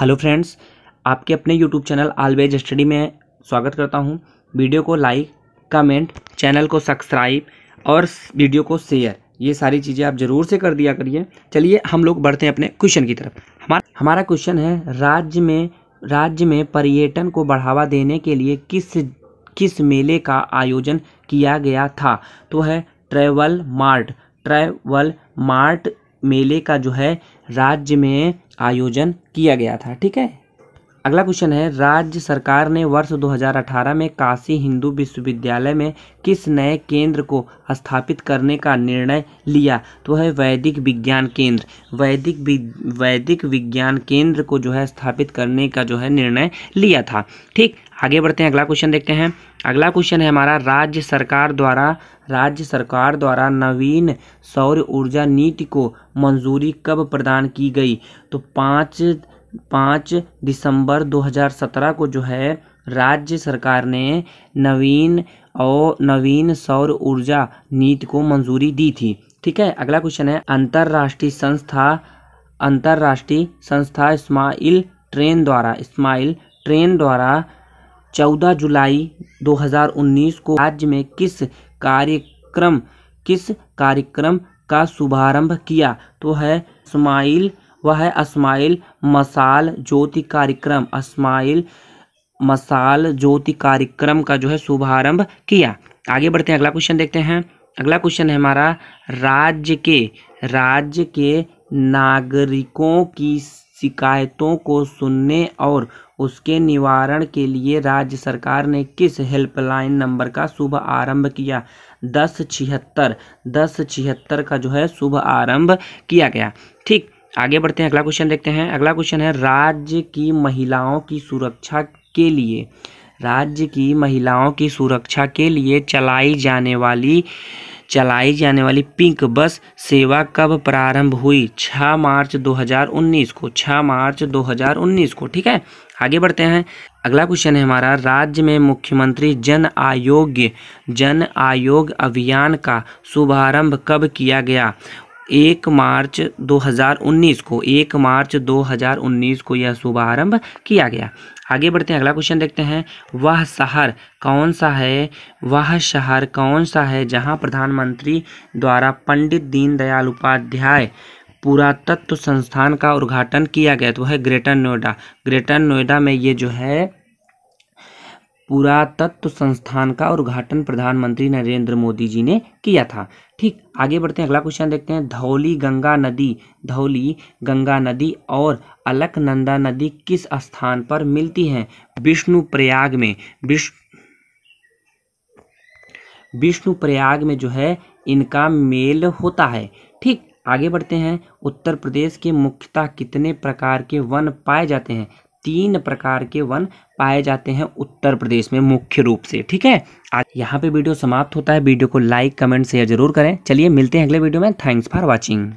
hello friends आपके अपने YouTube channel always study में स्वागत करता हूं वीडियो को लाइक कमेंट चैनल को सब्सक्राइब और वीडियो को शेयर ये सारी चीज़ें आप ज़रूर से कर दिया करिए चलिए हम लोग बढ़ते हैं अपने क्वेश्चन की तरफ हमारा हमारा क्वेश्चन है राज्य में राज्य में पर्यटन को बढ़ावा देने के लिए किस किस मेले का आयोजन किया गया था तो है ट्रैवल मार्ट ट्रैवल मार्ट मेले का जो है राज्य में आयोजन किया गया था ठीक है अगला क्वेश्चन है राज्य सरकार ने वर्ष 2018 में काशी हिंदू विश्वविद्यालय में किस नए केंद्र को स्थापित करने का निर्णय लिया तो है वैदिक विज्ञान केंद्र वैदिक वैदिक विज्ञान केंद्र को जो है स्थापित करने का जो है निर्णय लिया था ठीक आगे बढ़ते हैं अगला क्वेश्चन देखते हैं अगला क्वेश्चन है हमारा राज्य सरकार द्वारा राज्य सरकार द्वारा नवीन सौर ऊर्जा नीति को मंजूरी कब प्रदान की गई तो पाँच पाँच दिसंबर दो हज़ार सत्रह को जो है राज्य सरकार ने नवीन और नवीन सौर ऊर्जा नीति को मंजूरी दी थी ठीक है अगला क्वेश्चन है अंतर्राष्ट्रीय संस्था अंतर्राष्ट्रीय संस्था इस्माइल ट्रेन द्वारा इस्माइल ट्रेन द्वारा 14 जुलाई 2019 को राज्य में किस कार्यक्रम किस कार्यक्रम का शुभारंभ किया तो है इस्माइल वह है अस्माइल मसाल ज्योति कार्यक्रम अस्माइल मसाल ज्योति कार्यक्रम का जो है शुभारंभ किया आगे बढ़ते हैं अगला क्वेश्चन देखते हैं अगला क्वेश्चन है हमारा राज्य के राज्य के नागरिकों की शिकायतों को सुनने और उसके निवारण के लिए राज्य सरकार ने किस हेल्पलाइन नंबर का शुभ आरंभ किया दस छिहत्तर दस छिहत्तर का जो है शुभ आरंभ किया गया ठीक आगे बढ़ते हैं अगला क्वेश्चन देखते हैं अगला क्वेश्चन है राज्य की महिलाओं की सुरक्षा के लिए राज्य की महिलाओं की सुरक्षा के लिए चलाई जाने वाली चलाई जाने वाली पिंक बस सेवा कब प्रारंभ हुई 6 मार्च 2019 को 6 मार्च 2019 को ठीक है आगे बढ़ते हैं अगला क्वेश्चन है हमारा राज्य में मुख्यमंत्री जन आयोग जन आयोग अभियान का शुभारंभ कब किया गया एक मार्च 2019 को एक मार्च 2019 को यह शुभारंभ किया गया आगे बढ़ते हैं अगला क्वेश्चन देखते हैं वह शहर कौन सा है वह शहर कौन सा है जहां प्रधानमंत्री द्वारा पंडित दीनदयाल उपाध्याय पुरातत्व संस्थान का उद्घाटन किया गया तो वह ग्रेटर नोएडा ग्रेटर नोएडा में ये जो है पुरातत्व संस्थान का उद्घाटन प्रधानमंत्री नरेंद्र मोदी जी ने किया था ठीक आगे बढ़ते हैं अगला क्वेश्चन देखते हैं धौली गंगा नदी धौली गंगा नदी और अलकनंदा नदी किस स्थान पर मिलती हैं विष्णु प्रयाग में विष्णु विष्णु प्रयाग में जो है इनका मेल होता है ठीक आगे बढ़ते हैं उत्तर प्रदेश के मुख्यतः कितने प्रकार के वन पाए जाते हैं तीन प्रकार के वन पाए जाते हैं उत्तर प्रदेश में मुख्य रूप से ठीक है आज यहाँ पे वीडियो समाप्त होता है वीडियो को लाइक कमेंट शेयर जरूर करें चलिए मिलते हैं अगले वीडियो में थैंक्स फॉर वॉचिंग